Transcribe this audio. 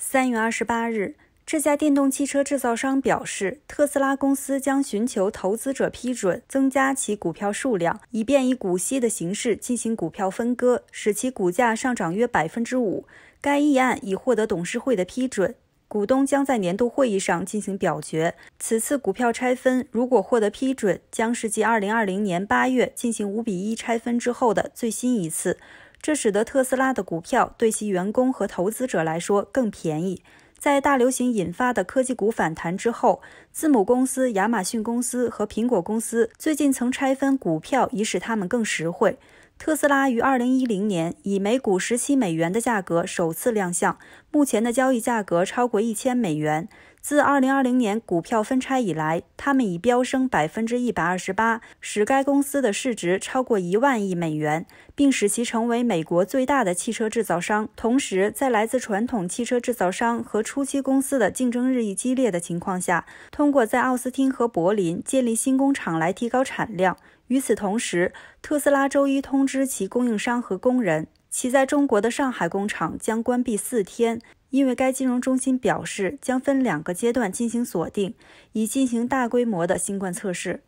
三月二十八日，这家电动汽车制造商表示，特斯拉公司将寻求投资者批准增加其股票数量，以便以股息的形式进行股票分割，使其股价上涨约百分之五。该议案已获得董事会的批准，股东将在年度会议上进行表决。此次股票拆分如果获得批准，将是继二零二零年八月进行五比一拆分之后的最新一次。这使得特斯拉的股票对其员工和投资者来说更便宜。在大流行引发的科技股反弹之后，字母公司、亚马逊公司和苹果公司最近曾拆分股票，以使它们更实惠。特斯拉于二零一零年以每股十七美元的价格首次亮相，目前的交易价格超过一千美元。自二零二零年股票分拆以来，他们已飙升百分之一百二十八，使该公司的市值超过一万亿美元，并使其成为美国最大的汽车制造商。同时，在来自传统汽车制造商和初期公司的竞争日益激烈的情况下，通过在奥斯汀和柏林建立新工厂来提高产量。与此同时，特斯拉周一通知其供应商和工人，其在中国的上海工厂将关闭四天，因为该金融中心表示将分两个阶段进行锁定，以进行大规模的新冠测试。